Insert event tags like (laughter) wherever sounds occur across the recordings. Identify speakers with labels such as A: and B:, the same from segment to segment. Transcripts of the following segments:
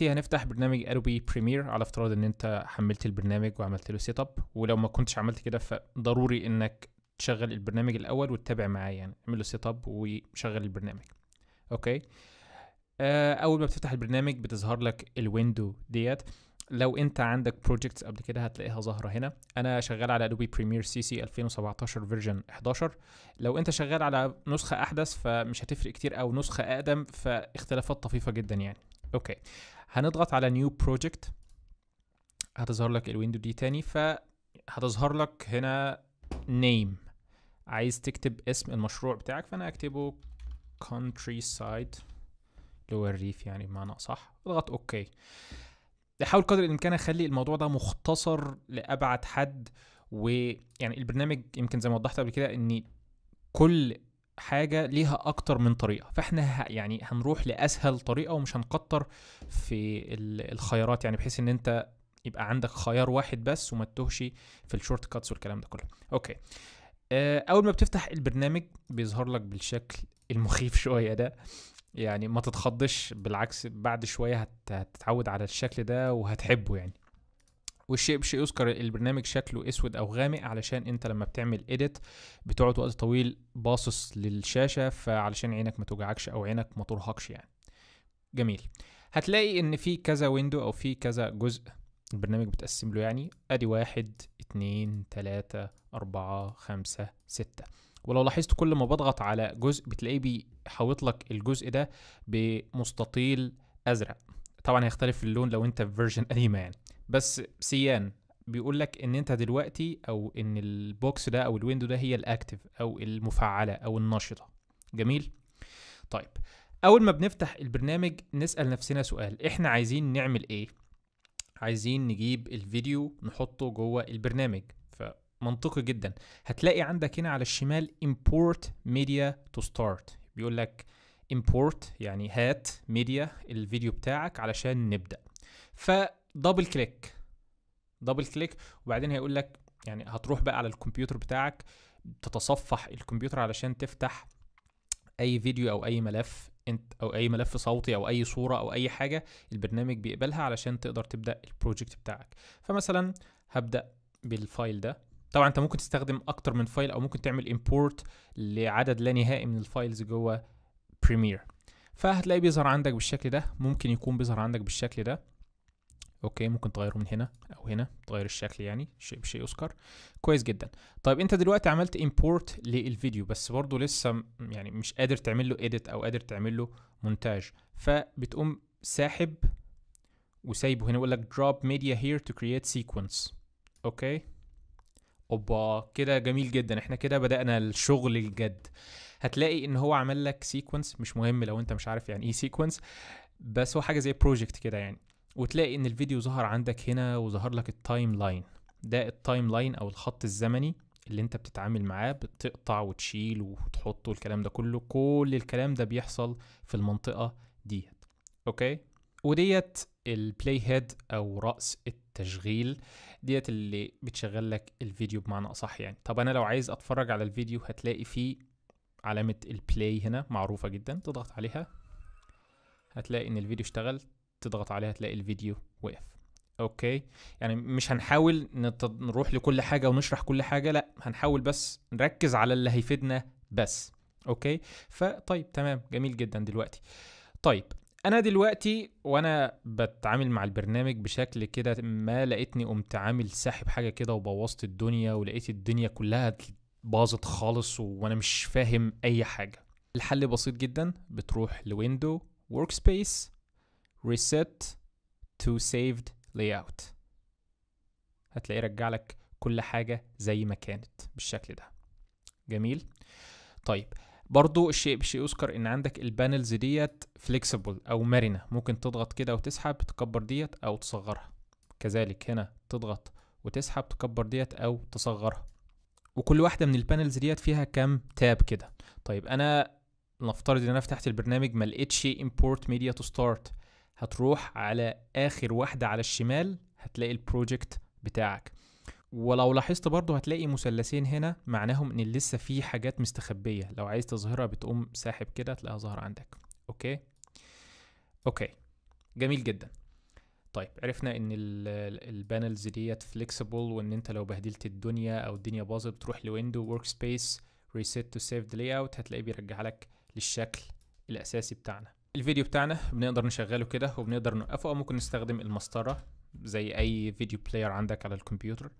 A: هنفتح برنامج ادوبي بريمير على افتراض ان انت حملت البرنامج وعملت له سيت اب ولو ما كنتش عملت كده فضروري انك تشغل البرنامج الاول وتتابع معايا يعني اعمل له سيت اب وشغل البرنامج اوكي آه، اول ما بتفتح البرنامج بتظهر لك الويندو ديت لو انت عندك بروجيكتس قبل كده هتلاقيها ظاهره هنا انا شغال على ادوبي بريمير سي سي 2017 فيرجن 11 لو انت شغال على نسخه احدث فمش هتفرق كتير او نسخه اقدم فاختلافات طفيفه جدا يعني اوكي هنضغط على نيو بروجكت هتظهر لك الويندو دي تاني فهتظهر لك هنا نيم عايز تكتب اسم المشروع بتاعك فانا اكتبه سايد اللي هو الريف يعني بمعنى اصح اضغط اوكي بحاول قدر الامكان اخلي الموضوع ده مختصر لابعد حد ويعني البرنامج يمكن زي ما وضحت قبل كده ان كل حاجه ليها اكتر من طريقه فاحنا يعني هنروح لاسهل طريقه ومش هنكتر في الخيارات يعني بحيث ان انت يبقى عندك خيار واحد بس وما تتوهش في الشورت كاتس والكلام ده كله اوكي آه، اول ما بتفتح البرنامج بيظهر لك بالشكل المخيف (laughs) شويه ده يعني ما تتخضش بالعكس بعد شويه هتتعود على الشكل ده وهتحبه يعني والشيء بشيء يذكر البرنامج شكله اسود او غامق علشان انت لما بتعمل اديت بتقعد وقت طويل باصص للشاشه فعلشان عينك ما توجعكش او عينك ما ترهقش يعني جميل هتلاقي ان في كذا ويندو او في كذا جزء البرنامج بتقسم له يعني ادي واحد اتنين تلاتة اربعة خمسة ستة ولو لاحظت كل ما بضغط على جزء بتلاقيه بيحوط لك الجزء ده بمستطيل ازرق طبعا هيختلف اللون لو انت في فيرجن قديمه يعني بس سيان بيقول لك ان انت دلوقتي او ان البوكس ده او الويندو ده هي الاكتف او المفعله او النشطه جميل طيب اول ما بنفتح البرنامج نسال نفسنا سؤال احنا عايزين نعمل ايه عايزين نجيب الفيديو نحطه جوه البرنامج فمنطقي جدا هتلاقي عندك هنا على الشمال import media to start بيقول لك import يعني هات ميديا الفيديو بتاعك علشان نبدا فدبل كليك دبل كليك وبعدين هيقول لك يعني هتروح بقى على الكمبيوتر بتاعك تتصفح الكمبيوتر علشان تفتح اي فيديو او اي ملف انت او اي ملف صوتي او اي صوره او اي حاجه البرنامج بيقبلها علشان تقدر تبدا البروجكت بتاعك فمثلا هبدا بالفايل ده طبعا انت ممكن تستخدم اكتر من فايل او ممكن تعمل امبورت لعدد لا نهائي من الفايلز جوه بريمير فهتلاقيه بيظهر عندك بالشكل ده ممكن يكون بيظهر عندك بالشكل ده اوكي ممكن تغيره من هنا او هنا تغير الشكل يعني شيء بشيء يذكر كويس جدا طيب انت دلوقتي عملت امبورت للفيديو بس برضه لسه يعني مش قادر تعمل له اديت او قادر تعمل له مونتاج فبتقوم ساحب وسايبه هنا يقول لك drop media here to create sequence اوكي اوبا كده جميل جدا احنا كده بدأنا الشغل الجد هتلاقي ان هو عمل لك سيكونس مش مهم لو انت مش عارف يعني ايه سيكونس بس هو حاجه زي بروجكت كده يعني وتلاقي ان الفيديو ظهر عندك هنا وظهر لك التايم لاين ده التايم لاين او الخط الزمني اللي انت بتتعامل معاه بتقطع وتشيل وتحطه الكلام ده كله كل الكلام ده بيحصل في المنطقه ديت اوكي وديت البلاي هيد او راس التشغيل ديت اللي بتشغل لك الفيديو بمعنى اصح يعني طب انا لو عايز اتفرج على الفيديو هتلاقي فيه علامة البلاي هنا معروفة جدا تضغط عليها هتلاقي ان الفيديو اشتغل تضغط عليها تلاقي الفيديو وقف اوكي يعني مش هنحاول نروح لكل حاجة ونشرح كل حاجة لا هنحاول بس نركز على اللي هيفيدنا بس اوكي فطيب تمام جميل جدا دلوقتي طيب انا دلوقتي وانا بتعامل مع البرنامج بشكل كده ما لقيتني قمت عامل ساحب حاجه كده وبوظت الدنيا ولقيت الدنيا كلها باظت خالص وانا مش فاهم اي حاجه الحل بسيط جدا بتروح لويندو ورك سبيس ريسيت تو سيفد لاي اوت هتلاقيه رجع لك كل حاجه زي ما كانت بالشكل ده جميل طيب برضو الشيء بشيء يذكر ان عندك البانلز ديت فليكسبل او مرنه ممكن تضغط كده وتسحب تكبر ديت او تصغرها كذلك هنا تضغط وتسحب تكبر ديت او تصغرها وكل واحده من البانلز ديت فيها كام تاب كده طيب انا نفترض ان انا فتحت البرنامج ما لقيتش امبورت ميديا تو ستارت هتروح على اخر واحده على الشمال هتلاقي البروجكت بتاعك ولو لاحظت برضو هتلاقي مثلثين هنا معناهم ان لسه في حاجات مستخبيه لو عايز تظهرها بتقوم ساحب كده تلاقيها ظاهره عندك اوكي اوكي جميل جدا طيب عرفنا ان البانلز ديت فليكسيبل وان انت لو بهدلت الدنيا او الدنيا باظت بتروح لويندو ورك سبيس ريسيت تو سيف ذا لاي اوت هتلاقيه بيرجع لك للشكل الاساسي بتاعنا الفيديو بتاعنا بنقدر نشغله كده وبنقدر نوقفه او ممكن نستخدم المسطره زي اي فيديو بلاير عندك على الكمبيوتر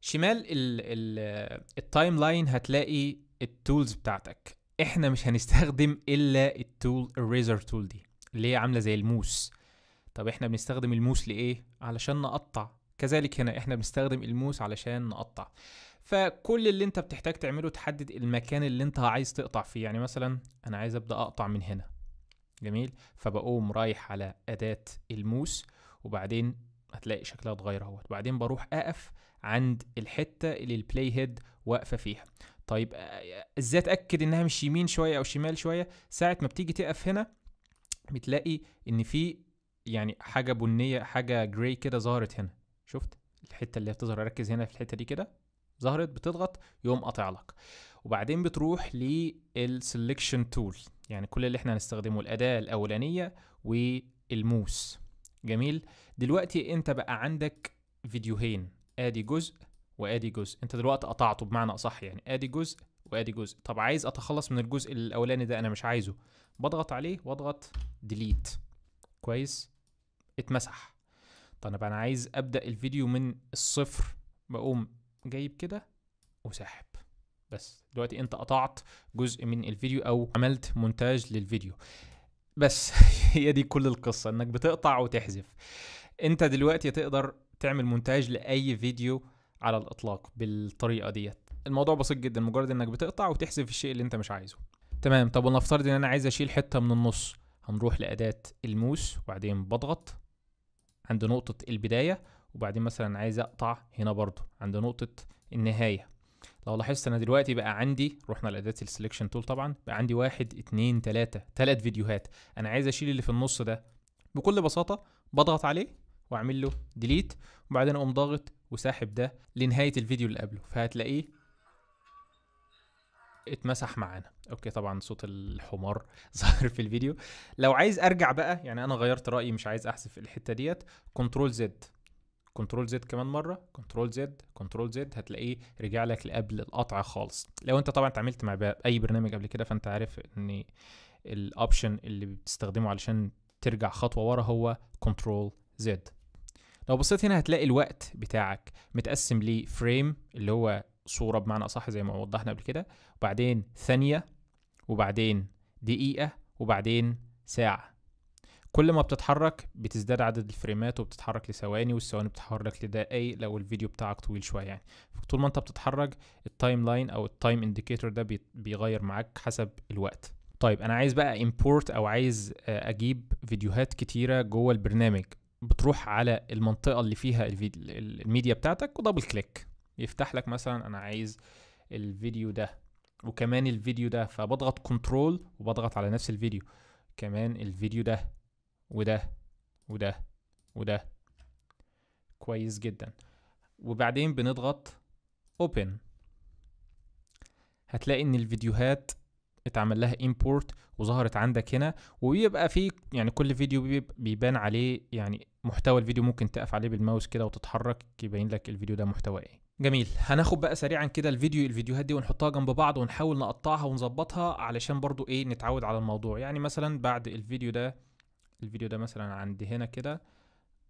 A: شمال التايم لاين هتلاقي التولز بتاعتك احنا مش هنستخدم الا التول الريزر تول دي اللي هي عامله زي الموس طب احنا بنستخدم الموس لايه علشان نقطع كذلك هنا احنا بنستخدم الموس علشان نقطع فكل اللي انت بتحتاج تعمله تحدد المكان اللي انت عايز تقطع فيه يعني مثلا انا عايز ابدا اقطع من هنا جميل فبقوم رايح على اداه الموس وبعدين هتلاقي شكلها اتغير اهوت وبعدين بروح اقف عند الحته اللي البلاي هيد واقفه فيها طيب ازاي اتاكد انها مش يمين شويه او شمال شويه ساعه ما بتيجي تقف هنا بتلاقي ان في يعني حاجه بنيه حاجه جراي كده ظهرت هنا شفت الحته اللي هتظهر بتظهر ركز هنا في الحته دي كده ظهرت بتضغط يقوم قاطع لك وبعدين بتروح للسلكشن تول يعني كل اللي احنا هنستخدمه الاداه الاولانيه والموس جميل دلوقتي انت بقى عندك فيديوهين ادي جزء وادي جزء انت دلوقتي قطعته بمعنى اصح يعني ادي جزء وادي جزء طب عايز اتخلص من الجزء الاولاني ده انا مش عايزه بضغط عليه واضغط ديليت كويس اتمسح طيب انا عايز ابدا الفيديو من الصفر بقوم جايب كده وساحب بس دلوقتي انت قطعت جزء من الفيديو او عملت مونتاج للفيديو بس (laughs) هي دي كل القصه انك بتقطع وتحذف انت دلوقتي تقدر تعمل مونتاج لاي فيديو على الاطلاق بالطريقه ديت الموضوع بسيط جدا مجرد انك بتقطع وتحذف الشيء اللي انت مش عايزه تمام طب ولنفترض ان انا عايز اشيل حته من النص هنروح لاداه الموس وبعدين بضغط عند نقطة البداية وبعدين مثلا عايز اقطع هنا برضو عند نقطة النهاية لو لاحظت انا دلوقتي بقى عندي رحنا لاداة السليكشن تول طبعا بقى عندي واحد اتنين تلاتة تلات فيديوهات انا عايز اشيل اللي في النص ده بكل بساطة بضغط عليه واعمل له ديليت وبعدين اقوم ضاغط وساحب ده لنهاية الفيديو اللي قبله فهتلاقيه اتمسح معانا اوكي طبعا صوت الحمار (laughs) ظهر في الفيديو لو عايز ارجع بقى يعني انا غيرت رايي مش عايز احذف الحته ديت كنترول زد كنترول زد كمان مره كنترول زد كنترول زد هتلاقيه رجع لك لقبل القطع خالص لو انت طبعا اتعاملت مع اي برنامج قبل كده فانت عارف ان الاوبشن اللي بتستخدمه علشان ترجع خطوه ورا هو كنترول زد لو بصيت هنا هتلاقي الوقت بتاعك متقسم لفريم اللي هو صوره بمعنى اصح زي ما وضحنا قبل كده وبعدين ثانيه وبعدين دقيقه وبعدين ساعه كل ما بتتحرك بتزداد عدد الفريمات وبتتحرك لثواني والثواني بتتحرك لدقايق لو الفيديو بتاعك طويل شويه يعني طول ما انت بتتحرك التايم لاين او التايم انديكيتور ده بيغير معاك حسب الوقت طيب انا عايز بقى امبورت او عايز آه، اجيب فيديوهات كتيره جوه البرنامج بتروح على المنطقه اللي فيها الميديا بتاعتك ودبل كليك يفتح لك مثلا انا عايز الفيديو ده وكمان الفيديو ده فبضغط كنترول وبضغط على نفس الفيديو كمان الفيديو ده وده وده وده كويس جدا وبعدين بنضغط open هتلاقي ان الفيديوهات اتعمل لها import وظهرت عندك هنا وبيبقى في يعني كل فيديو بيبان عليه يعني محتوى الفيديو ممكن تقف عليه بالماوس كده وتتحرك يبين لك الفيديو ده محتوى ايه جميل هناخد بقى سريعا كده الفيديو الفيديوهات دي ونحطها جنب بعض ونحاول نقطعها ونظبطها علشان برضو ايه نتعود على الموضوع يعني مثلا بعد الفيديو ده الفيديو ده مثلا عندي هنا كده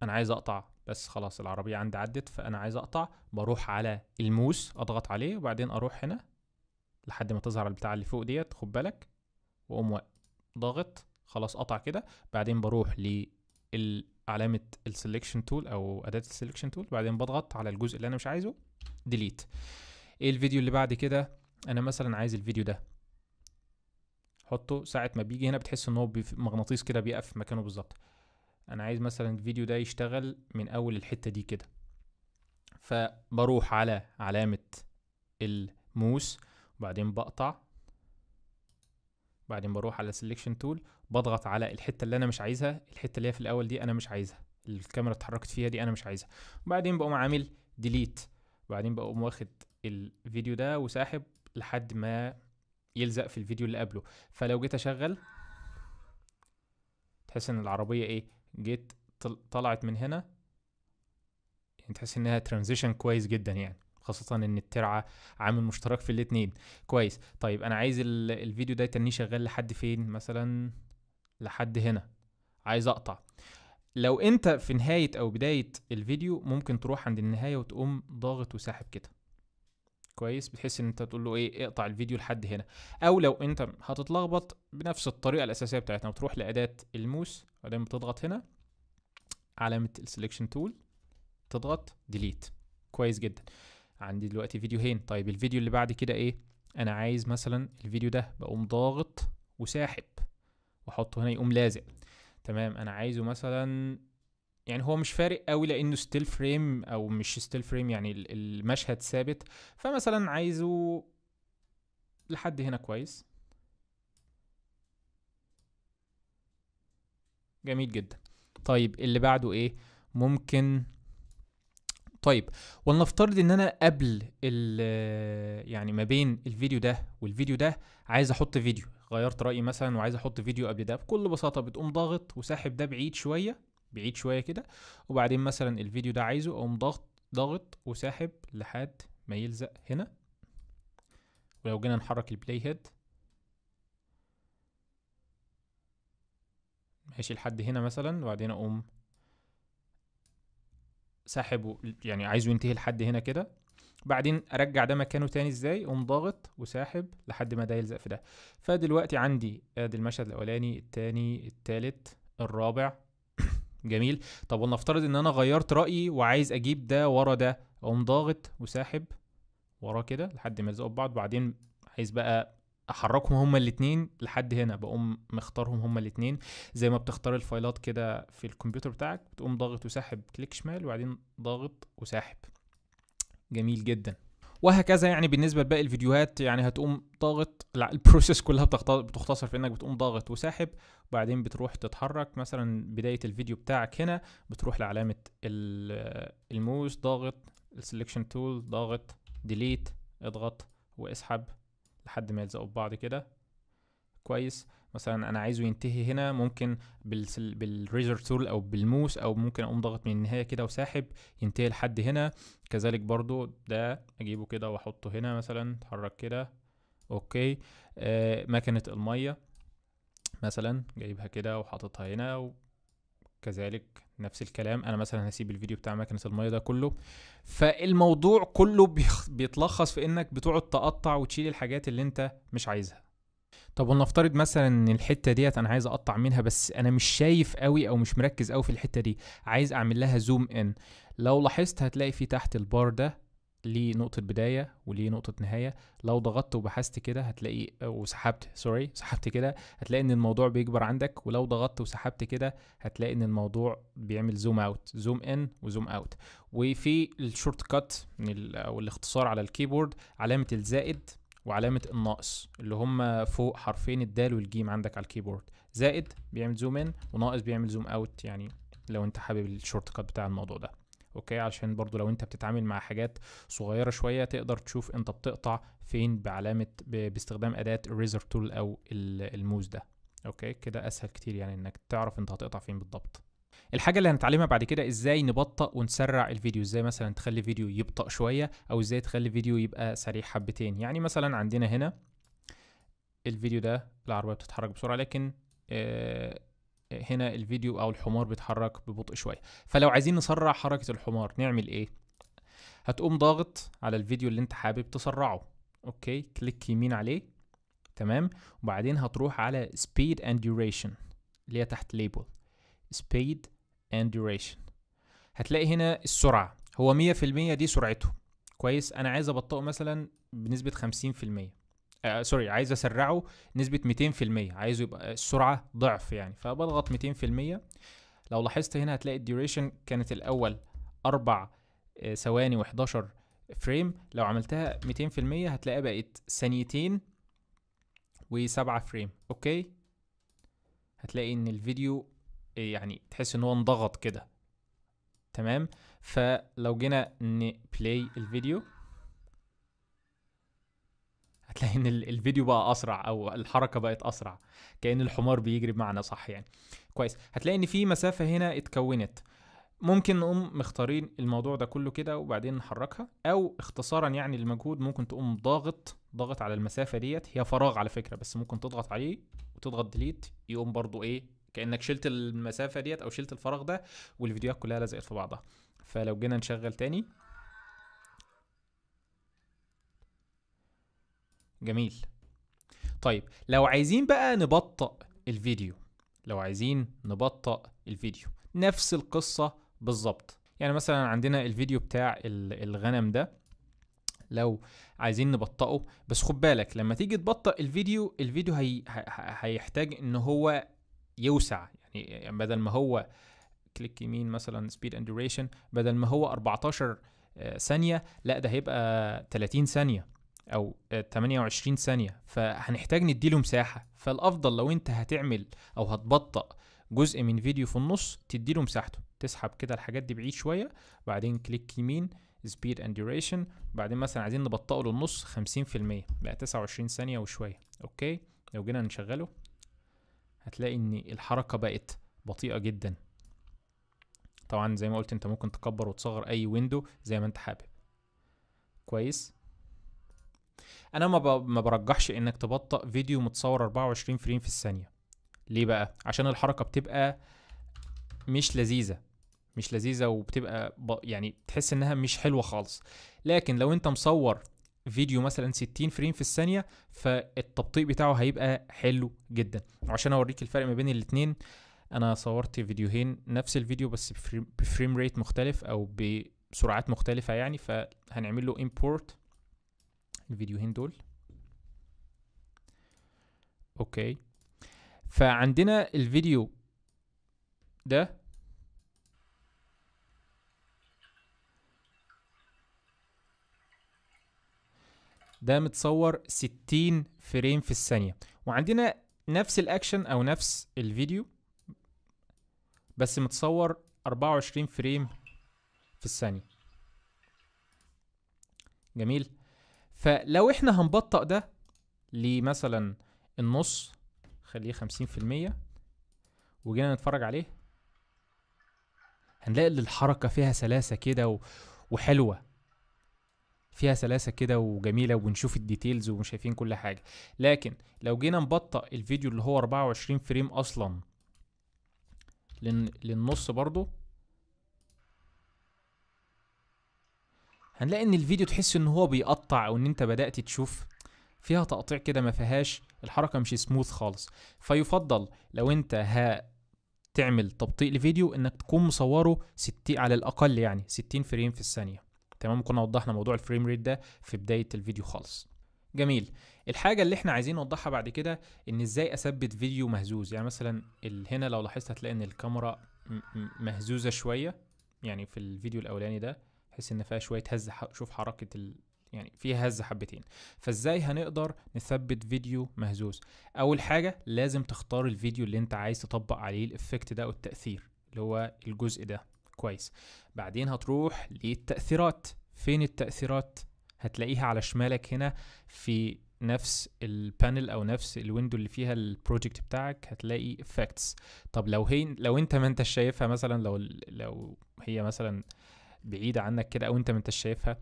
A: انا عايز اقطع بس خلاص العربية عندي عدت فانا عايز اقطع بروح على الموس اضغط عليه وبعدين اروح هنا لحد ما تظهر البتاع اللي فوق ديت خد بالك واقوم ضاغط خلاص قطع كده بعدين بروح لعلامة السلكشن تول او اداة السلكشن تول بعدين بضغط على الجزء اللي انا مش عايزه ديليت ايه الفيديو اللي بعد كده انا مثلا عايز الفيديو ده حطه ساعة ما بيجي هنا بتحس ان هو مغناطيس كده بيقف في مكانه بالظبط انا عايز مثلا الفيديو ده يشتغل من اول الحتة دي كده فبروح على علامة الموس وبعدين بقطع بعدين بروح على سيلكشن تول بضغط على الحتة اللي انا مش عايزها الحتة اللي هي في الاول دي انا مش عايزها الكاميرا اتحركت فيها دي انا مش عايزها وبعدين بقوم عامل ديليت وبعدين بقوم واخد الفيديو ده وساحب لحد ما يلزق في الفيديو اللي قبله فلو جيت اشغل تحس ان العربيه ايه جيت طلعت من هنا يعني تحس انها ترانزيشن كويس جدا يعني خاصة ان الترعة عامل مشترك في الاتنين كويس طيب انا عايز الفيديو ده يتنيه شغال لحد فين مثلا لحد هنا عايز اقطع لو انت في نهاية او بداية الفيديو ممكن تروح عند النهاية وتقوم ضاغط وساحب كده كويس بتحس ان انت تقول له ايه اقطع الفيديو لحد هنا او لو انت هتتلخبط بنفس الطريقة الاساسية بتاعتنا بتروح لاداة الموس بعدين بتضغط هنا علامة السلكشن تول تضغط ديليت كويس جدا عندي دلوقتي فيديوهين طيب الفيديو اللي بعد كده ايه انا عايز مثلا الفيديو ده بقوم ضاغط وساحب واحطه هنا يقوم لازق تمام انا عايزه مثلا يعني هو مش فارق قوي لانه ستيل فريم او مش ستيل فريم يعني المشهد ثابت فمثلا عايزه لحد هنا كويس جميل جدا طيب اللي بعده ايه ممكن طيب ولنفترض ان انا قبل ال يعني ما بين الفيديو ده والفيديو ده عايز احط فيديو غيرت رايي مثلا وعايز احط فيديو قبل ده بكل بساطه بتقوم ضاغط وساحب ده بعيد شويه بعيد شويه كده وبعدين مثلا الفيديو ده عايزه اقوم ضاغط ضاغط وساحب لحد ما يلزق هنا ولو جينا نحرك البلاي هيد ماشي لحد هنا مثلا وبعدين اقوم ساحبه يعني عايزه ينتهي لحد هنا كده بعدين ارجع ده مكانه تاني ازاي اقوم ضاغط وساحب لحد ما ده يلزق في ده فدلوقتي عندي ادي المشهد الاولاني التاني التالت الرابع (coughs) جميل طب ولنفترض ان انا غيرت رايي وعايز اجيب ده ورا ده اقوم ضاغط وساحب وراه كده لحد ما يلزقوا ببعض بعدين عايز بقى احركهم هما الاتنين لحد هنا بقوم مختارهم هما الاتنين زي ما بتختار الفايلات كده في الكمبيوتر بتاعك بتقوم ضاغط وساحب كليك شمال وبعدين ضاغط وساحب جميل جدا وهكذا يعني بالنسبه لباقي الفيديوهات يعني هتقوم ضاغط لا البروسيس كلها بتختصر في انك بتقوم ضاغط وساحب وبعدين بتروح تتحرك مثلا بدايه الفيديو بتاعك هنا بتروح لعلامه الموس ضاغط السليكشن تول ضاغط ديليت اضغط واسحب لحد ما يلزقوا ببعض كده كويس مثلا انا عايزه ينتهي هنا ممكن بالريزر تول او بالموس او ممكن اقوم ضاغط من النهايه كده وساحب ينتهي لحد هنا كذلك برضو ده اجيبه كده واحطه هنا مثلا اتحرك كده اوكي آه مكنه الميه مثلا جايبها كده وحاططها هنا كذلك نفس الكلام انا مثلا هسيب الفيديو بتاع مكنه الميه ده كله فالموضوع كله بيتلخص في انك بتقعد تقطع وتشيل الحاجات اللي انت مش عايزها طب ولنفترض مثلا ان الحته ديت انا عايز اقطع منها بس انا مش شايف قوي او مش مركز قوي في الحته دي عايز اعمل لها زوم ان لو لاحظت هتلاقي في تحت البار ده ليه نقطة بداية وليه نقطة نهاية لو ضغطت وبحثت كده هتلاقي وسحبت سوري سحبت كده هتلاقي ان الموضوع بيكبر عندك ولو ضغطت وسحبت كده هتلاقي ان الموضوع بيعمل زوم اوت زوم ان وزوم اوت وفي الشورت كات او الاختصار على الكيبورد علامة الزائد وعلامة الناقص اللي هما فوق حرفين الدال والجيم عندك على الكيبورد زائد بيعمل زوم ان وناقص بيعمل زوم اوت يعني لو انت حابب الشورت كات بتاع الموضوع ده اوكي عشان برضو لو انت بتتعامل مع حاجات صغيره شويه تقدر تشوف انت بتقطع فين بعلامه باستخدام اداه الريزر تول او الموز ده اوكي كده اسهل كتير يعني انك تعرف انت هتقطع فين بالضبط الحاجه اللي هنتعلمها بعد كده ازاي نبطئ ونسرع الفيديو ازاي مثلا تخلي فيديو يبطأ شويه او ازاي تخلي فيديو يبقى سريع حبتين يعني مثلا عندنا هنا الفيديو ده العربيه بتتحرك بسرعه لكن آه، هنا الفيديو او الحمار بيتحرك ببطء شويه فلو عايزين نسرع حركه الحمار نعمل ايه هتقوم ضاغط على الفيديو اللي انت حابب تسرعه اوكي كليك يمين عليه تمام وبعدين هتروح على speed and duration اللي هي تحت label speed and duration هتلاقي هنا السرعة هو مية في المية دي سرعته كويس أنا عايز أبطئه مثلا بنسبة خمسين في المية آه سوري عايز أسرعه نسبة ميتين في المية عايزه يبقى السرعة ضعف يعني فبضغط ميتين في المية لو لاحظت هنا هتلاقي الديوريشن كانت الأول أربع ثواني آه، ثواني وحداشر فريم لو عملتها ميتين في المية هتلاقيها بقت ثانيتين وسبعة فريم أوكي هتلاقي إن الفيديو يعني تحس ان هو انضغط كده تمام فلو جينا نبلاي الفيديو هتلاقي ان الفيديو بقى اسرع او الحركه بقت اسرع كان الحمار بيجري بمعنى صح يعني كويس هتلاقي ان في مسافه هنا اتكونت ممكن نقوم مختارين الموضوع ده كله كده وبعدين نحركها او اختصارا يعني المجهود ممكن تقوم ضاغط ضاغط على المسافه ديت هي فراغ على فكره بس ممكن تضغط عليه وتضغط ديليت يقوم برضو ايه كانك شلت المسافه ديت او شلت الفراغ ده والفيديوهات كلها لزقت في بعضها فلو جينا نشغل تاني جميل طيب لو عايزين بقى نبطئ الفيديو لو عايزين نبطئ الفيديو نفس القصة بالظبط يعني مثلا عندنا الفيديو بتاع الغنم ده لو عايزين نبطئه بس خد بالك لما تيجي تبطئ الفيديو الفيديو هي... هيحتاج ان هو يوسع يعني،, يعني بدل ما هو كليك يمين مثلا سبيد اند ديوريشن بدل ما هو 14 آه، ثانيه لا ده هيبقى 30 ثانيه او 28 آه، ثانيه فهنحتاج نديله مساحه فالافضل لو انت هتعمل او هتبطأ جزء من فيديو في النص تديله مساحته تسحب كده الحاجات دي بعيد شويه بعدين كليك يمين سبيد اند ديوريشن بعدين مثلا عايزين نبطئه للنص 50% بقى 29 ثانيه وشويه اوكي لو جينا نشغله هتلاقي ان الحركة بقت بطيئة جدا طبعا زي ما قلت انت ممكن تكبر وتصغر اي ويندو زي ما انت حابب كويس انا ما, ما برجحش انك تبطئ فيديو متصور 24 فريم في الثانية ليه بقى عشان الحركة بتبقى مش لذيذة مش لذيذة وبتبقى يعني تحس انها مش حلوة خالص لكن لو انت مصور فيديو مثلا 60 فريم في الثانيه فالتبطيء بتاعه هيبقى حلو جدا وعشان اوريك الفرق ما بين الاثنين انا صورت فيديوهين نفس الفيديو بس بفريم ريت مختلف او بسرعات مختلفه يعني فهنعمل له امبورت الفيديوهين دول اوكي فعندنا الفيديو ده ده متصور 60 فريم في الثانية وعندنا نفس الأكشن أو نفس الفيديو بس متصور 24 فريم في الثانية جميل فلو احنا هنبطأ ده لمثلا النص خليه 50% وجينا نتفرج عليه هنلاقي الحركة فيها سلاسة كده وحلوة فيها سلاسه كده وجميله وبنشوف الديتيلز وشايفين كل حاجه لكن لو جينا نبطئ الفيديو اللي هو 24 فريم اصلا للنص برضو هنلاقي ان الفيديو تحس ان هو بيقطع او ان انت بدات تشوف فيها تقطيع كده ما فيهاش الحركه مش سموث خالص فيفضل لو انت ها تعمل تبطيء لفيديو انك تكون مصوره 60 على الاقل يعني 60 فريم في الثانيه تمام كنا وضحنا موضوع الفريم ريت ده في بدايه الفيديو خالص جميل الحاجة اللي احنا عايزين نوضحها بعد كده ان ازاي اثبت فيديو مهزوز يعني مثلا هنا لو لاحظت هتلاقي ان الكاميرا مهزوزة شوية يعني في الفيديو الاولاني ده حس ان فيها شوية هز شوف حركة ال... يعني فيها هز حبتين فازاي هنقدر نثبت فيديو مهزوز اول حاجة لازم تختار الفيديو اللي انت عايز تطبق عليه الافكت ده او التأثير اللي هو الجزء ده كويس بعدين هتروح للتأثيرات فين التأثيرات هتلاقيها على شمالك هنا في نفس البانل او نفس الويندو اللي فيها البروجكت بتاعك هتلاقي افكتس طب لو هي لو انت ما انت شايفها مثلا لو لو هي مثلا بعيده عنك كده او انت ما انت شايفها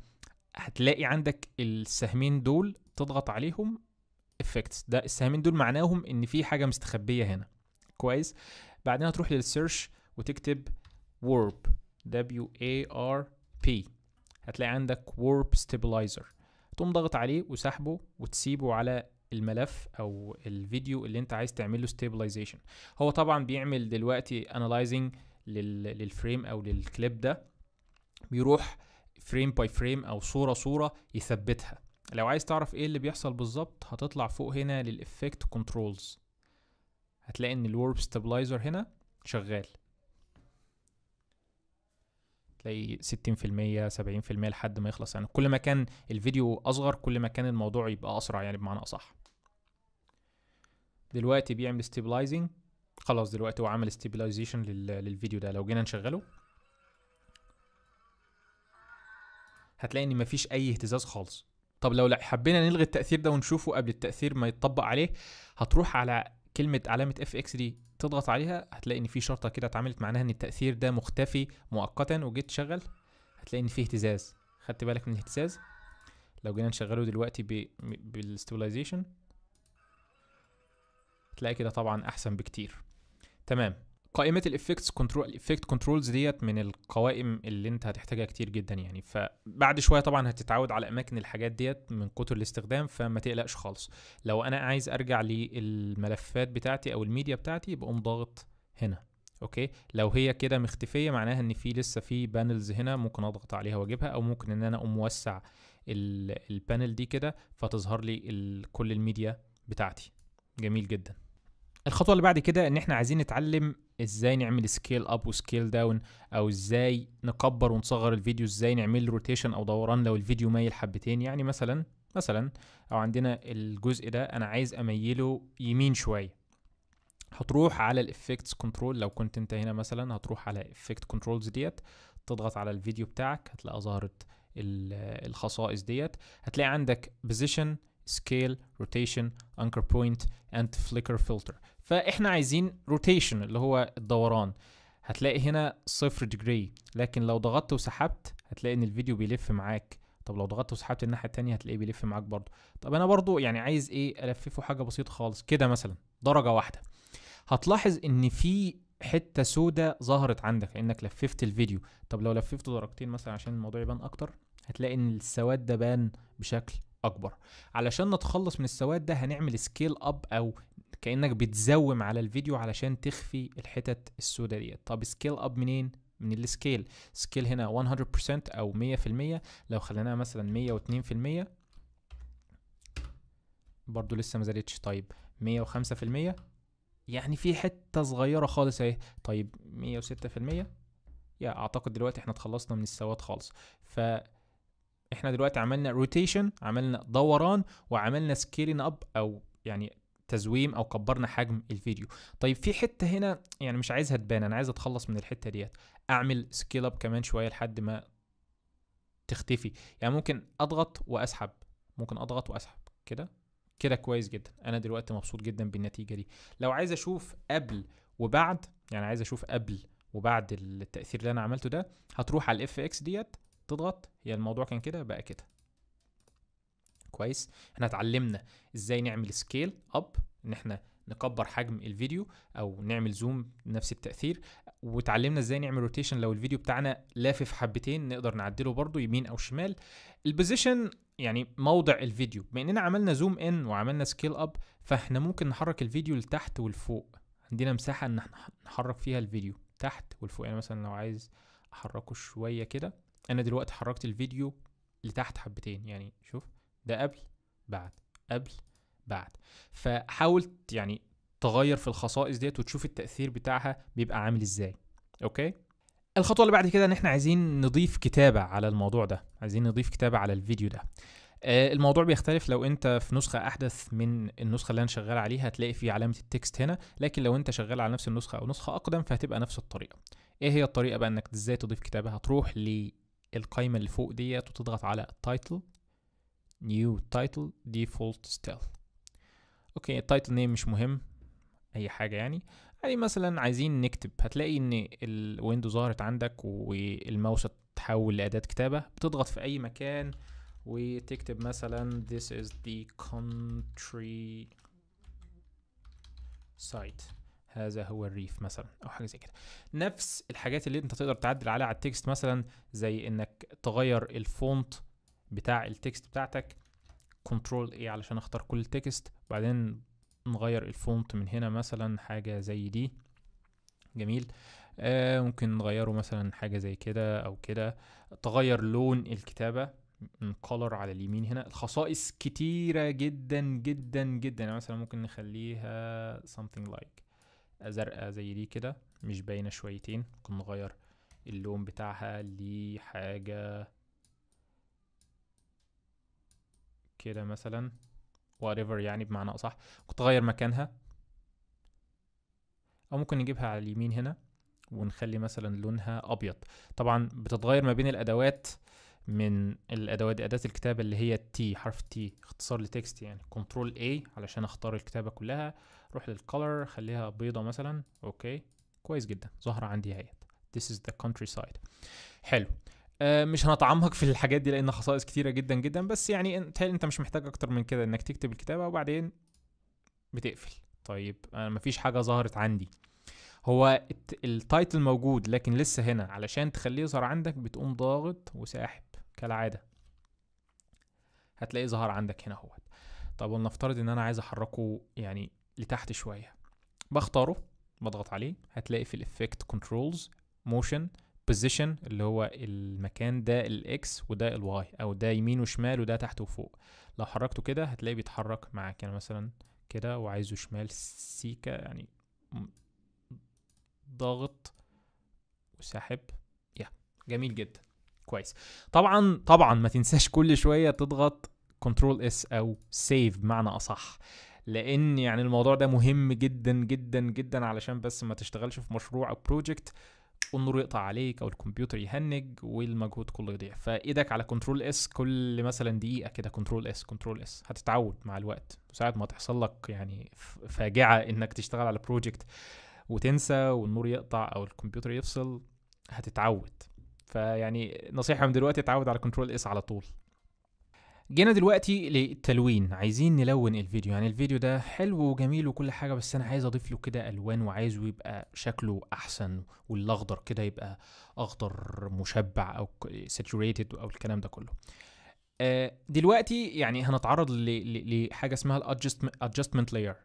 A: هتلاقي عندك السهمين دول تضغط عليهم افكتس ده السهمين دول معناهم ان في حاجه مستخبيه هنا كويس بعدين هتروح للسيرش وتكتب warp w a r p هتلاقي عندك warp stabilizer تقوم ضغط عليه وسحبه وتسيبه على الملف او الفيديو اللي انت عايز تعمله stabilization هو طبعا بيعمل دلوقتي analyzing للفريم او للكليب ده بيروح فريم باي فريم او صوره صوره يثبتها لو عايز تعرف ايه اللي بيحصل بالظبط هتطلع فوق هنا للإفكت كنترولز هتلاقي ان الورب ستابلايزر هنا شغال تلاقي 60% 70% لحد ما يخلص يعني كل ما كان الفيديو اصغر كل ما كان الموضوع يبقى اسرع يعني بمعنى اصح دلوقتي بيعمل ستيبلايزنج خلاص دلوقتي هو عمل ستيبلايزيشن للفيديو ده لو جينا نشغله هتلاقي ان مفيش اي اهتزاز خالص طب لو حبينا نلغي التاثير ده ونشوفه قبل التاثير ما يتطبق عليه هتروح على كلمه علامه اف اكس دي تضغط عليها هتلاقي ان في شرطه كده اتعملت معناها ان التاثير ده مختفي مؤقتا وجيت تشغل هتلاقي ان في اهتزاز خدت بالك من الاهتزاز لو جينا نشغله دلوقتي بالستابلايزيشن هتلاقي كده طبعا احسن بكتير تمام قائمه الافكتس كنترول الافكت كنترولز ديت من القوائم اللي انت هتحتاجها كتير جدا يعني فبعد شويه طبعا هتتعود على اماكن الحاجات ديت من كتر الاستخدام فما تقلقش خالص لو انا عايز ارجع للملفات بتاعتي او الميديا بتاعتي بقوم ضاغط هنا اوكي لو هي كده مختفيه معناها ان في لسه في بانلز هنا ممكن اضغط عليها واجيبها او ممكن ان انا اقوم موسع البانل دي كده فتظهر لي كل الميديا بتاعتي جميل جدا الخطوه اللي بعد كده ان احنا عايزين نتعلم ازاي نعمل سكيل اب وسكيل داون او ازاي نكبر ونصغر الفيديو ازاي نعمل روتيشن او دوران لو الفيديو مايل حبتين يعني مثلا مثلا او عندنا الجزء ده انا عايز اميله يمين شويه هتروح على الافكتس كنترول لو كنت انت هنا مثلا هتروح على افكت كنترولز ديت تضغط على الفيديو بتاعك هتلاقي ظهرت الخصائص ديت هتلاقي عندك بوزيشن scale rotation anchor point and flicker filter فاحنا عايزين rotation اللي هو الدوران هتلاقي هنا صفر ديجري لكن لو ضغطت وسحبت هتلاقي ان الفيديو بيلف معاك طب لو ضغطت وسحبت الناحيه التانية هتلاقيه بيلف معاك برضو طب انا برضو يعني عايز ايه الففه حاجه بسيطه خالص كده مثلا درجه واحده هتلاحظ ان في حته سودة ظهرت عندك لانك لففت الفيديو طب لو لففته درجتين مثلا عشان الموضوع يبان اكتر هتلاقي ان السواد ده بان بشكل اكبر علشان نتخلص من السواد ده هنعمل سكيل اب او كانك بتزوم على الفيديو علشان تخفي الحتت السوداء ديت طب سكيل اب منين من السكيل سكيل هنا 100% او 100% لو خليناها مثلا 102% برضو لسه ما زادتش طيب 105% يعني في حته صغيره خالص اهي طيب 106% يا اعتقد دلوقتي احنا اتخلصنا من السواد خالص ف احنا دلوقتي عملنا روتيشن عملنا دوران وعملنا سكيلين اب او يعني تزويم او كبرنا حجم الفيديو طيب في حته هنا يعني مش عايزها تبان انا عايز اتخلص من الحته ديت اعمل سكيل اب كمان شويه لحد ما تختفي يعني ممكن اضغط واسحب ممكن اضغط واسحب كده كده كويس جدا انا دلوقتي مبسوط جدا بالنتيجه دي لو عايز اشوف قبل وبعد يعني عايز اشوف قبل وبعد التاثير اللي انا عملته ده هتروح على الاف اكس ديت تضغط هي الموضوع كان كده بقى كده كويس احنا اتعلمنا ازاي نعمل سكيل اب ان احنا نكبر حجم الفيديو او نعمل زوم نفس التاثير وتعلمنا ازاي نعمل روتيشن لو الفيديو بتاعنا لافف حبتين نقدر نعدله برضو يمين او شمال البوزيشن يعني موضع الفيديو بما اننا عملنا زوم ان وعملنا سكيل اب فاحنا ممكن نحرك الفيديو لتحت ولفوق عندنا مساحه ان احنا نحرك فيها الفيديو تحت ولفوق يعني مثلا لو عايز احركه شويه كده انا دلوقتي حركت الفيديو لتحت حبتين يعني شوف ده قبل بعد قبل بعد فحاول يعني تغير في الخصائص ديت وتشوف التاثير بتاعها بيبقى عامل ازاي اوكي الخطوه اللي بعد كده ان احنا عايزين نضيف كتابه على الموضوع ده عايزين نضيف كتابه على الفيديو ده آه، الموضوع بيختلف لو انت في نسخه احدث من النسخه اللي انا شغال عليها هتلاقي في علامه التكست هنا لكن لو انت شغال على نفس النسخه او نسخه اقدم فهتبقى نفس الطريقه ايه هي الطريقه بقى انك ازاي تضيف كتابه هتروح القايمة اللي فوق ديت وتضغط على title new title default style اوكي التايتل نيم مش مهم اي حاجة يعني يعني مثلا عايزين نكتب هتلاقي ان الويندو ظهرت عندك والماوس اتحول لأداة كتابة بتضغط في أي مكان وتكتب مثلا this is the country site هذا هو الريف مثلا او حاجه زي كده نفس الحاجات اللي انت تقدر تعدل عليها على التكست مثلا زي انك تغير الفونت بتاع التكست بتاعتك كنترول اي علشان اختار كل التكست وبعدين نغير الفونت من هنا مثلا حاجه زي دي جميل آه ممكن نغيره مثلا حاجه زي كده او كده تغير لون الكتابه من color على اليمين هنا الخصائص كتيرة جدا جدا جدا يعني مثلا ممكن نخليها something like زرقاء زي دي كده مش باينة شويتين ممكن نغير اللون بتاعها لحاجة كده مثلا whatever يعني بمعنى أصح ممكن تغير مكانها أو ممكن نجيبها على اليمين هنا ونخلي مثلا لونها أبيض طبعا بتتغير ما بين الأدوات من الادوات دي اداه الكتابه اللي هي التي حرف التي اختصار لتكست يعني كنترول اي علشان اختار الكتابه كلها روح للكلر خليها بيضه مثلا اوكي كويس جدا ظهر عندي اهيت this is the countryside حلو آه مش هنطعمك في الحاجات دي لان خصائص كتيره جدا جدا بس يعني انت انت مش محتاج اكتر من كده انك تكتب الكتابه وبعدين بتقفل طيب انا آه، مفيش حاجه ظهرت عندي هو التايتل موجود لكن لسه هنا علشان تخليه يظهر عندك بتقوم ضاغط وساحب كالعاده هتلاقيه ظهر عندك هنا اهوت طب ولنفترض ان انا عايز احركه يعني لتحت شويه بختاره بضغط عليه هتلاقي في الافكت كنترولز موشن بوزيشن اللي هو المكان ده الاكس وده الواي او ده يمين وشمال وده تحت وفوق لو حركته كده هتلاقيه بيتحرك معاك يعني مثلا كده وعايزه شمال سيكا يعني ضغط وساحب يا جميل جدا كويس طبعا طبعا ما تنساش كل شويه تضغط كنترول اس او سيف بمعنى اصح لان يعني الموضوع ده مهم جدا جدا جدا علشان بس ما تشتغلش في مشروع او بروجكت والنور يقطع عليك او الكمبيوتر يهنج والمجهود كله يضيع فايدك على كنترول اس كل مثلا دقيقه كده كنترول اس كنترول اس هتتعود مع الوقت وساعه ما تحصل لك يعني فاجعه انك تشتغل على بروجكت وتنسى والنور يقطع او الكمبيوتر يفصل هتتعود فيعني نصيحه من دلوقتي اتعود على كنترول اس على طول جينا دلوقتي للتلوين عايزين نلون الفيديو يعني الفيديو ده حلو وجميل وكل حاجه بس انا عايز اضيف له كده الوان وعايزه يبقى شكله احسن والاخضر كده يبقى اخضر مشبع او ساتوريتد او الكلام ده كله آه، دلوقتي يعني هنتعرض لحاجه اسمها الادجستمنت لاير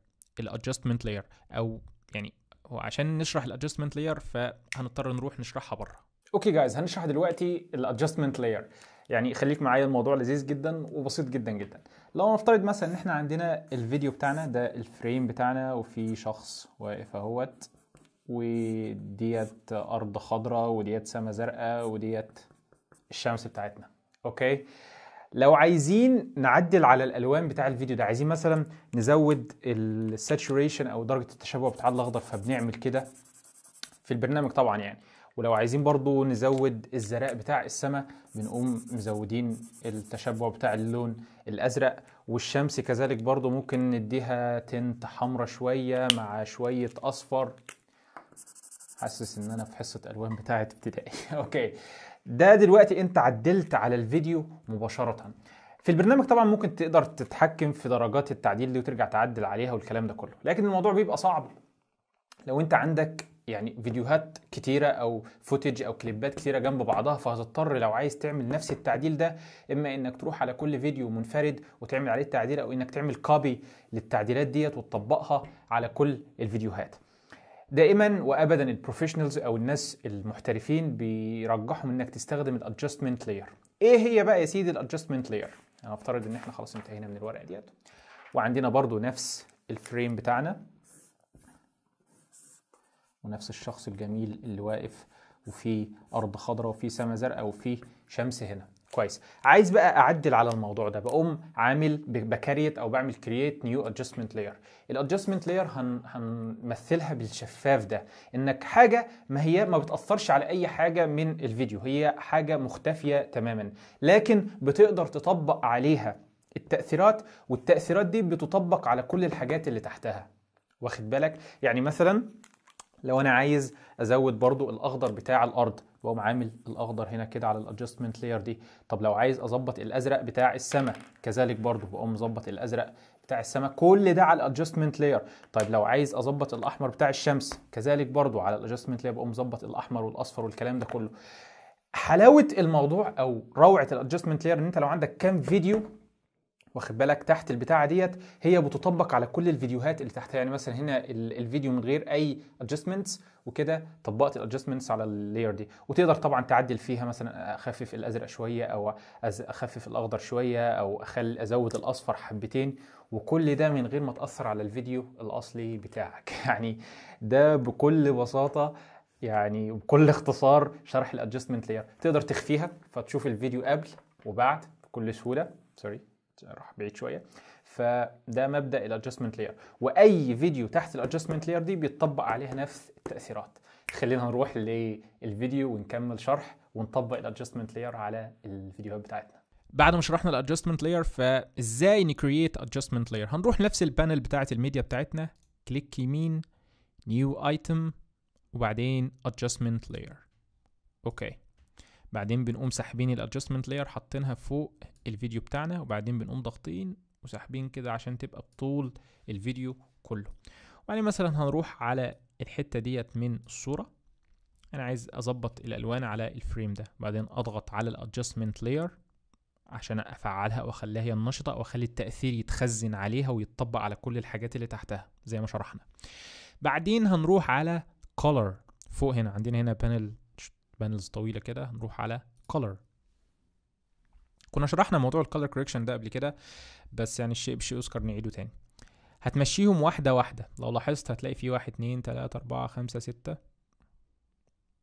A: الادجستمنت لاير او يعني هو عشان نشرح الادجستمنت لاير فهنضطر نروح نشرحها بره اوكي جايز هنشرح دلوقتي الادجستمنت لاير يعني خليك معايا الموضوع لذيذ جدا وبسيط جدا جدا لو نفترض مثلا ان احنا عندنا الفيديو بتاعنا ده الفريم بتاعنا وفي شخص واقف اهوت وديت ارض خضراء وديت سما زرقاء وديت الشمس بتاعتنا اوكي لو عايزين نعدل على الالوان بتاع الفيديو ده عايزين مثلا نزود الساتوريشن او درجه التشابه بتاع الاخضر فبنعمل كده في البرنامج طبعا يعني ولو عايزين برضو نزود الزرق بتاع السماء بنقوم مزودين التشبع بتاع اللون الازرق والشمس كذلك برضو ممكن نديها تنت حمرة شوية مع شوية اصفر حاسس ان انا في حصة الوان بتاعة ابتدائي (laughs) اوكي ده دلوقتي انت عدلت على الفيديو مباشرة في البرنامج طبعا ممكن تقدر تتحكم في درجات التعديل دي وترجع تعدل عليها والكلام ده كله لكن الموضوع بيبقى صعب لو انت عندك يعني فيديوهات كتيرة أو فوتج أو كليبات كتيرة جنب بعضها فهتضطر لو عايز تعمل نفس التعديل ده إما إنك تروح على كل فيديو منفرد وتعمل عليه التعديل أو إنك تعمل كوبي للتعديلات ديت وتطبقها على كل الفيديوهات دائما وابدا البروفيشنالز او الناس المحترفين بيرجحوا انك تستخدم الادجستمنت لاير ايه هي بقى يا سيدي الادجستمنت لاير انا افترض ان احنا خلاص انتهينا من الورقه ديت وعندنا برضو نفس الفريم بتاعنا ونفس الشخص الجميل اللي واقف وفي ارض خضراء وفي سماء زرقاء وفي شمس هنا كويس عايز بقى اعدل على الموضوع ده بقوم عامل بكريت او بعمل كرييت نيو ادجستمنت لاير الادجستمنت لاير هنمثلها بالشفاف ده انك حاجه ما هي ما بتاثرش على اي حاجه من الفيديو هي حاجه مختفيه تماما لكن بتقدر تطبق عليها التاثيرات والتاثيرات دي بتطبق على كل الحاجات اللي تحتها واخد بالك يعني مثلا لو انا عايز ازود برضو الاخضر بتاع الارض بقوم عامل الاخضر هنا كده على الادجستمنت لاير دي طب لو عايز اظبط الازرق بتاع السماء كذلك برضو بقوم مظبط الازرق بتاع السماء كل ده على الادجستمنت لاير طيب لو عايز اظبط الاحمر بتاع الشمس كذلك برضو على الادجستمنت لاير بقوم مظبط الاحمر والاصفر والكلام ده كله حلاوه الموضوع او روعه الادجستمنت لاير ان انت لو عندك كام فيديو واخد بالك تحت البتاعه ديت هي بتطبق على كل الفيديوهات اللي تحتها يعني مثلا هنا الفيديو من غير اي ادجستمنتس وكده طبقت الادجستمنتس على اللاير دي وتقدر طبعا تعدل فيها مثلا اخفف الازرق شويه او اخفف الاخضر شويه او اخلي ازود الاصفر حبتين وكل ده من غير ما تاثر على الفيديو الاصلي بتاعك (laughs) يعني ده بكل بساطه يعني بكل اختصار شرح الادجستمنت لاير تقدر تخفيها فتشوف الفيديو قبل وبعد بكل سهوله سوري راح بعيد شويه فده مبدا الادجستمنت لاير واي فيديو تحت الادجستمنت لاير دي بيطبق عليها نفس التاثيرات خلينا نروح للفيديو ونكمل شرح ونطبق الادجستمنت لاير على الفيديوهات بتاعتنا بعد ما شرحنا الادجستمنت لاير فازاي نكرييت ادجستمنت لاير هنروح نفس البانل بتاعه الميديا بتاعتنا كليك يمين نيو ايتم وبعدين ادجستمنت لاير اوكي بعدين بنقوم ساحبين الادجستمنت لاير حاطينها فوق الفيديو بتاعنا وبعدين بنقوم ضاغطين وساحبين كده عشان تبقى بطول الفيديو كله وبعدين مثلا هنروح على الحتة ديت من الصورة انا عايز اظبط الالوان على الفريم ده بعدين اضغط على الادجستمنت لاير عشان افعلها واخليها هي النشطه واخلي التاثير يتخزن عليها ويتطبق على كل الحاجات اللي تحتها زي ما شرحنا بعدين هنروح على color فوق هنا عندنا هنا بانل بانلز طويله كده هنروح على color كنا شرحنا موضوع color correction ده قبل كده بس يعني الشيء بشيء يذكر نعيده تاني هتمشيهم واحده واحده لو لاحظت هتلاقي في واحد اتنين تلاته اربعه خمسه سته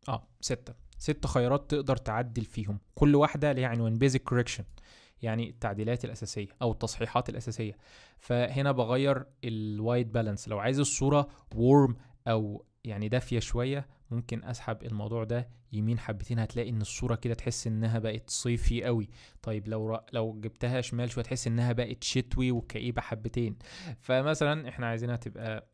A: اه سته ست خيارات تقدر تعدل فيهم كل واحده ليها عنوان بيزك correction يعني التعديلات الأساسية أو التصحيحات الأساسية فهنا بغير الوايت بالانس لو عايز الصورة وورم أو يعني دافيه شويه ممكن اسحب الموضوع ده يمين حبتين هتلاقي ان الصوره كده تحس انها بقت صيفي قوي طيب لو لو جبتها شمال شويه تحس انها بقت شتوي وكئيبه حبتين فمثلا احنا عايزينها تبقى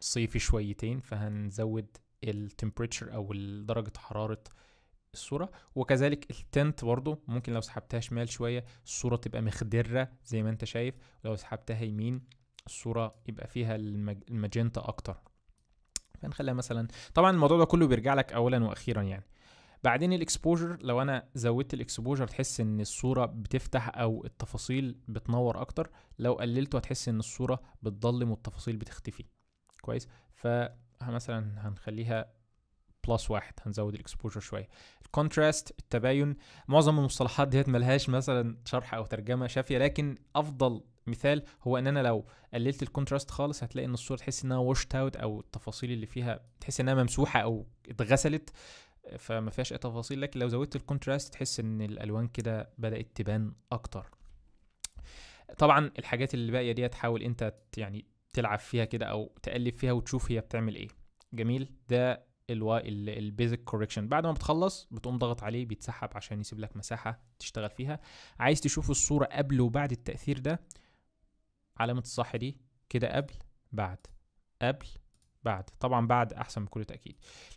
A: صيفي شويتين فهنزود التمبريتشر او درجه حراره الصوره وكذلك التنت برضو ممكن لو سحبتها شمال شويه الصوره تبقى مخدره زي ما انت شايف ولو سحبتها يمين الصوره يبقى فيها المج... الماجنتا اكتر فنخليها مثلا طبعا الموضوع ده كله بيرجع لك اولا واخيرا يعني بعدين الاكسبوجر لو انا زودت الاكسبوجر تحس ان الصوره بتفتح او التفاصيل بتنور اكتر لو قللته هتحس ان الصوره بتضلم والتفاصيل بتختفي كويس فمثلا هنخليها بلس واحد هنزود الاكسبوجر شويه الكونتراست التباين معظم المصطلحات ديت ملهاش مثلا شرح او ترجمه شافيه لكن افضل مثال هو ان انا لو قللت الكونتراست خالص هتلاقي ان الصوره تحس انها واشت اوت او التفاصيل اللي فيها تحس انها ممسوحه او اتغسلت فما فيهاش اي تفاصيل لكن لو زودت الكونتراست تحس ان الالوان كده بدات تبان اكتر طبعا الحاجات اللي باقيه دي تحاول انت يعني تلعب فيها كده او تقلب فيها وتشوف هي بتعمل ايه جميل ده البيزك كوركشن بعد ما بتخلص بتقوم ضغط عليه بيتسحب عشان يسيب لك مساحه تشتغل فيها عايز تشوف الصوره قبل وبعد التاثير ده علامة الصح دي كده قبل بعد قبل بعد طبعا بعد احسن بكل تاكيد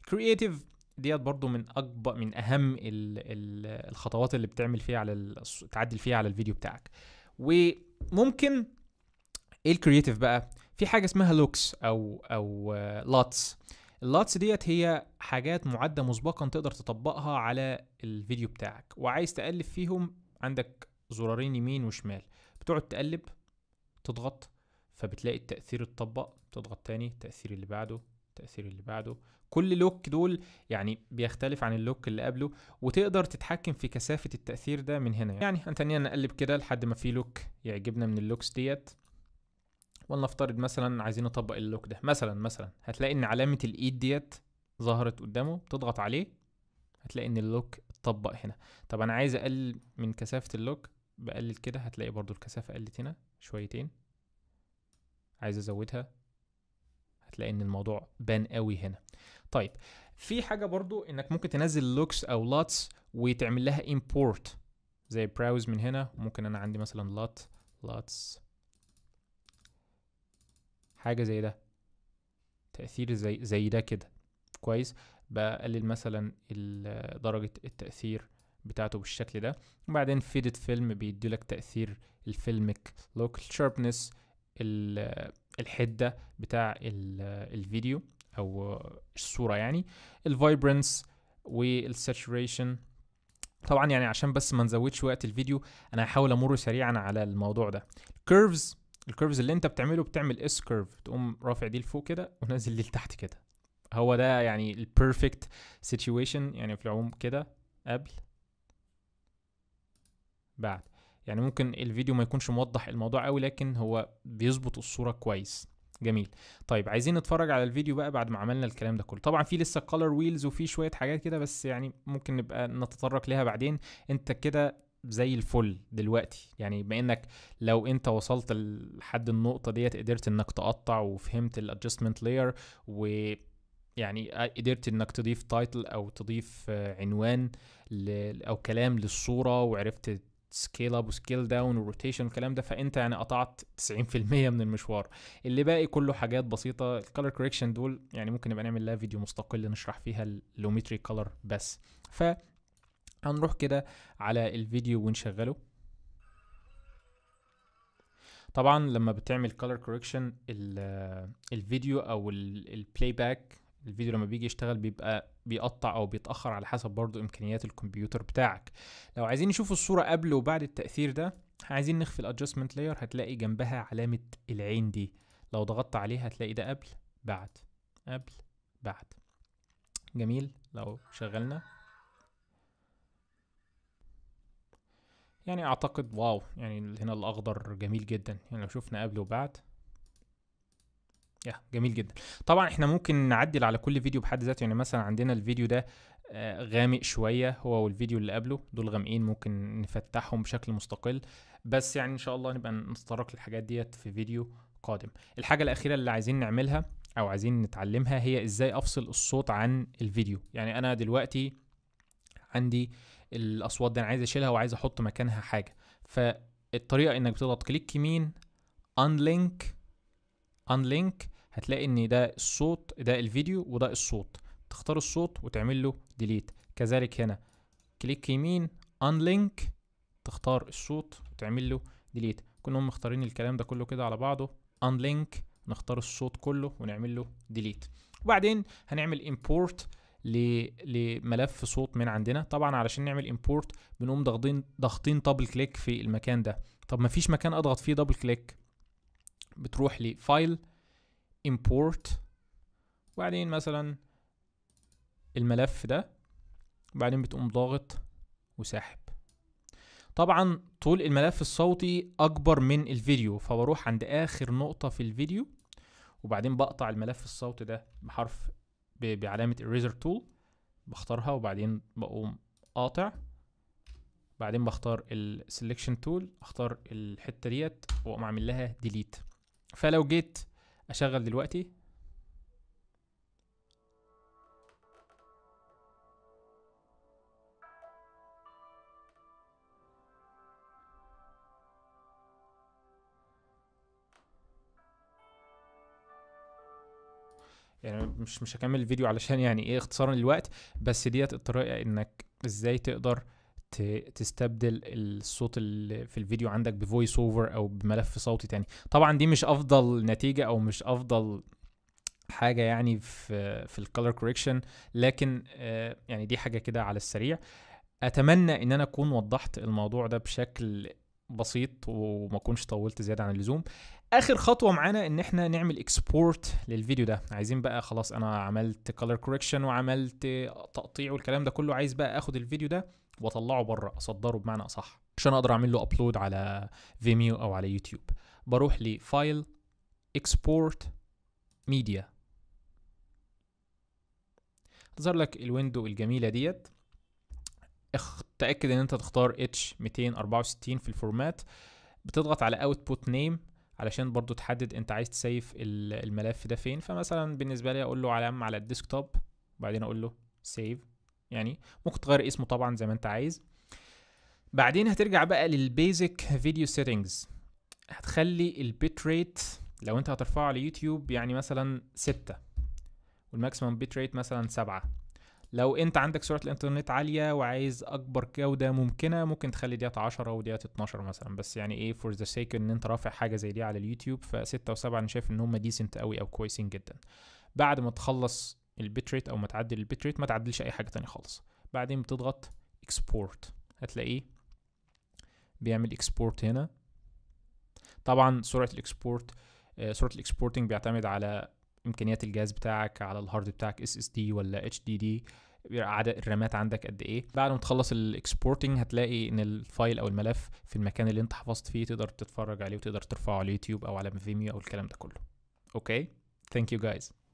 A: كرييتيف ديت برضو من اكبر من اهم الـ الـ الخطوات اللي بتعمل فيها على تعدل فيها على الفيديو بتاعك وممكن ايه الكرييتيف بقى في حاجه اسمها لوكس او او لاتس آه، اللاتس ديت هي حاجات معده مسبقا تقدر تطبقها على الفيديو بتاعك وعايز تقلب فيهم عندك زرارين يمين وشمال بتقعد تقلب تضغط فبتلاقي التأثير اتطبق تضغط تاني التأثير اللي بعده التأثير اللي بعده كل لوك دول يعني بيختلف عن اللوك اللي قبله وتقدر تتحكم في كثافة التأثير ده من هنا يعني, يعني هنتنينا نقلب كده لحد ما في لوك يعجبنا من اللوكس ديت ولنفترض مثلا عايزين نطبق اللوك ده مثلا مثلا هتلاقي ان علامة الايد ديت ظهرت قدامه تضغط عليه هتلاقي ان اللوك اتطبق هنا طب انا عايز اقلل من كثافة اللوك بقلل كده هتلاقي برضو الكثافة قلت هنا شويتين عايز ازودها هتلاقي ان الموضوع بان قوي هنا طيب في حاجة برضو انك ممكن تنزل لوكس او لاتس وتعمل لها امبورت زي براوز من هنا ممكن انا عندي مثلا لات لاتس حاجة زي ده تأثير زي زي ده كده كويس بقلل مثلا درجة التأثير بتاعته بالشكل ده وبعدين فيدت فيلم بيديلك تأثير الفيلمك لوكال شاربنس الحدة بتاع الفيديو أو الصورة يعني الفايبرنس والساتوريشن طبعا يعني عشان بس ما نزودش وقت الفيديو انا هحاول امر سريعا على الموضوع ده الكيرفز الكيرفز اللي انت بتعمله بتعمل اس كيرف تقوم رافع دي لفوق كده ونازل دي لتحت كده هو ده يعني البيرفكت سيتويشن يعني في العموم كده قبل بعد يعني ممكن الفيديو ما يكونش موضح الموضوع قوي لكن هو بيظبط الصورة كويس جميل طيب عايزين نتفرج على الفيديو بقى بعد ما عملنا الكلام ده كله طبعا في لسه كولر ويلز وفي شويه حاجات كده بس يعني ممكن نبقى نتطرق ليها بعدين انت كده زي الفل دلوقتي يعني بما انك لو انت وصلت لحد النقطه ديت قدرت انك تقطع وفهمت الادجستمنت لاير و يعني قدرت انك تضيف تايتل او تضيف عنوان او كلام للصوره وعرفت سكيل اب وسكيل داون وروتيشن الكلام ده فانت يعني قطعت 90% من المشوار اللي باقي كله حاجات بسيطه الكالر كوريكشن دول يعني ممكن نبقى نعمل لها فيديو مستقل نشرح فيها اللوميتري كالر بس ف هنروح كده على الفيديو ونشغله طبعا لما بتعمل كالر كوريكشن الفيديو او البلاي باك الفيديو لما بيجي يشتغل بيبقى بيقطع او بيتاخر على حسب برضو امكانيات الكمبيوتر بتاعك لو عايزين نشوف الصوره قبل وبعد التاثير ده عايزين نخفي الادجستمنت لاير هتلاقي جنبها علامه العين دي لو ضغطت عليها هتلاقي ده قبل بعد قبل بعد جميل لو شغلنا يعني اعتقد واو يعني هنا الاخضر جميل جدا يعني لو شفنا قبل وبعد يا جميل جدا طبعا احنا ممكن نعدل على كل فيديو بحد ذاته يعني مثلا عندنا الفيديو ده آه، غامق شوية هو والفيديو اللي قبله دول غامقين ممكن نفتحهم بشكل مستقل بس يعني ان شاء الله نبقى نتطرق للحاجات ديت في فيديو قادم الحاجة الأخيرة اللي عايزين نعملها أو عايزين نتعلمها هي إزاي أفصل الصوت عن الفيديو يعني أنا دلوقتي عندي الأصوات دي أنا عايز أشيلها وعايز أحط مكانها حاجة فالطريقة إنك بتضغط كليك يمين unlink unlink هتلاقي ان ده الصوت ده الفيديو وده الصوت تختار الصوت وتعمل له ديليت كذلك هنا كليك يمين انلينك تختار الصوت وتعمل له ديليت كنا مختارين الكلام ده كله كده على بعضه انلينك نختار الصوت كله ونعمل له ديليت وبعدين هنعمل امبورت لملف صوت من عندنا طبعا علشان نعمل امبورت بنقوم ضاغطين ضاغطين دبل كليك في المكان ده طب ما فيش مكان اضغط فيه دبل كليك بتروح لفايل import وبعدين مثلا الملف ده وبعدين بتقوم ضاغط وساحب طبعا طول الملف الصوتي اكبر من الفيديو فبروح عند اخر نقطة في الفيديو وبعدين بقطع الملف الصوتي ده بحرف بعلامة eraser تول بختارها وبعدين بقوم قاطع بعدين بختار السلكشن تول اختار الحتة ديت واقوم اعمل لها ديليت فلو جيت اشغل دلوقتي يعني مش مش هكمل الفيديو علشان يعني ايه اختصارا للوقت بس ديت الطريقه انك ازاي تقدر تستبدل الصوت اللي في الفيديو عندك بفويس اوفر او بملف صوتي تاني طبعا دي مش افضل نتيجه او مش افضل حاجه يعني في في الكالر كوريكشن لكن آه، يعني دي حاجه كده على السريع اتمنى ان انا اكون وضحت الموضوع ده بشكل بسيط وما اكونش طولت زياده عن اللزوم اخر خطوه معانا ان احنا نعمل اكسبورت للفيديو ده عايزين بقى خلاص انا عملت كولر كوريكشن وعملت تقطيع والكلام ده كله عايز بقى اخد الفيديو ده واطلعه بره اصدره بمعنى اصح عشان اقدر اعمل له ابلود على فيميو او على يوتيوب بروح لفايل اكسبورت ميديا تظهر لك الويندو الجميله ديت تاكد ان انت تختار اتش 264 في الفورمات بتضغط على اوتبوت نيم علشان برضو تحدد انت عايز تسيف الملف ده فين فمثلا بالنسبه لي اقول له على على الديسكتوب وبعدين اقول له سيف يعني ممكن تغير اسمه طبعا زي ما انت عايز بعدين هترجع بقى للبيزك فيديو سيتنجز هتخلي البيت ريت لو انت هترفعه على يوتيوب يعني مثلا ستة والماكسيمم بيت ريت مثلا سبعة لو انت عندك سرعة الانترنت عالية وعايز اكبر جودة ممكنة ممكن تخلي ديت عشرة وديت اتناشر مثلا بس يعني ايه فور ذا سيك ان انت رافع حاجة زي دي على اليوتيوب فستة وسبعة انا شايف ان هم ديسنت قوي او كويسين جدا بعد ما تخلص البيتريت او ما تعدل البيتريت ما تعدلش اي حاجه تانية خالص بعدين بتضغط اكسبورت هتلاقيه بيعمل اكسبورت هنا طبعا سرعه الاكسبورت آه، سرعه الاكسبورتنج بيعتمد على امكانيات الجهاز بتاعك على الهارد بتاعك اس اس دي ولا اتش دي دي عدد الرامات عندك قد ايه بعد ما تخلص الاكسبورتنج هتلاقي ان الفايل او الملف في المكان اللي انت حفظت فيه تقدر تتفرج عليه وتقدر ترفعه على اليوتيوب او على فيميو او الكلام ده كله اوكي ثانك يو جايز